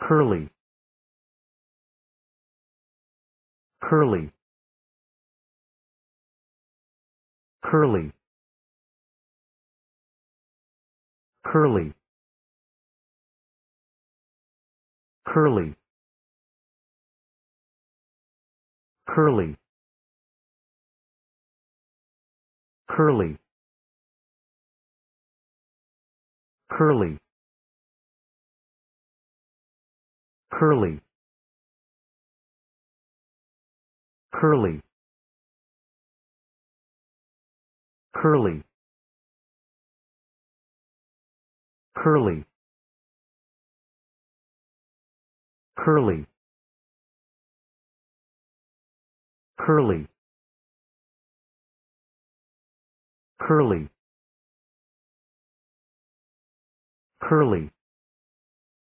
curly curly curly curly curly curly curly curly curly curly curly curly curly curly curly curly